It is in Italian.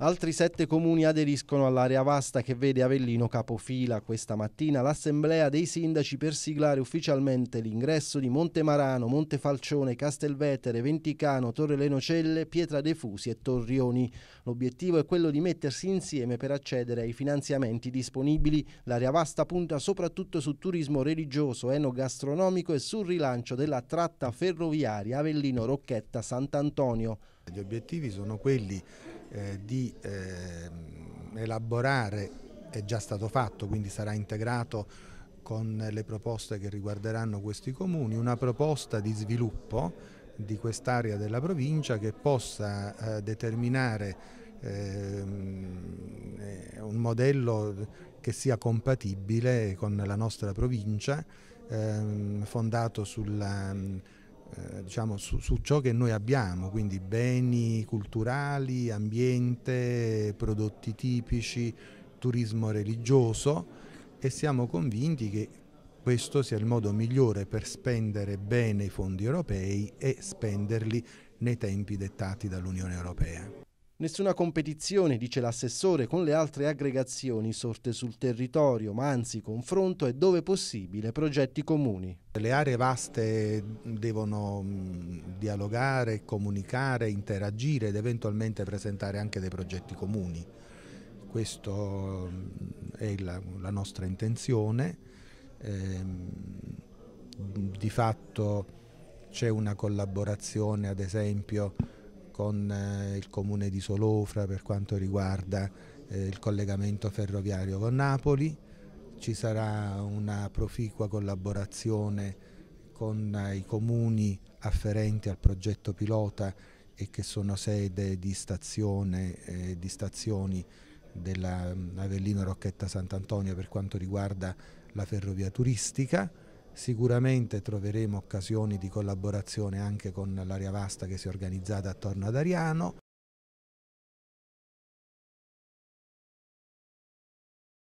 Altri sette comuni aderiscono all'area vasta che vede Avellino capofila. Questa mattina l'assemblea dei sindaci per siglare ufficialmente l'ingresso di Montemarano, Montefalcione, Castelvetere, Venticano, Torre Le Nocelle, Pietra De Fusi e Torrioni. L'obiettivo è quello di mettersi insieme per accedere ai finanziamenti disponibili. L'area vasta punta soprattutto su turismo religioso, enogastronomico e sul rilancio della tratta ferroviaria Avellino-Rocchetta-Sant'Antonio. Gli obiettivi sono quelli eh, di eh, elaborare, è già stato fatto, quindi sarà integrato con le proposte che riguarderanno questi comuni, una proposta di sviluppo di quest'area della provincia che possa eh, determinare eh, un modello che sia compatibile con la nostra provincia, eh, fondato sulla eh, diciamo, su, su, ciò che noi abbiamo, quindi beni culturali, ambiente, prodotti tipici, turismo religioso e siamo convinti che questo sia il modo migliore per spendere bene i fondi europei e spenderli nei tempi dettati dall'Unione Europea. Nessuna competizione, dice l'assessore, con le altre aggregazioni sorte sul territorio, ma anzi confronto e dove possibile progetti comuni. Le aree vaste devono mm, dialogare, comunicare, interagire ed eventualmente presentare anche dei progetti comuni. Questa mm, è la, la, nostra intenzione. Eh, di fatto c'è una collaborazione, ad esempio, con eh, il comune di Solofra per quanto riguarda eh, il collegamento ferroviario con Napoli, ci sarà una proficua collaborazione con eh, i comuni afferenti al progetto pilota e che sono sede di, stazione, eh, di stazioni dell'Avellino mm, Rocchetta Sant'Antonio per quanto riguarda la ferrovia turistica. Sicuramente troveremo occasioni di collaborazione anche con l'area vasta che si è organizzata attorno ad Ariano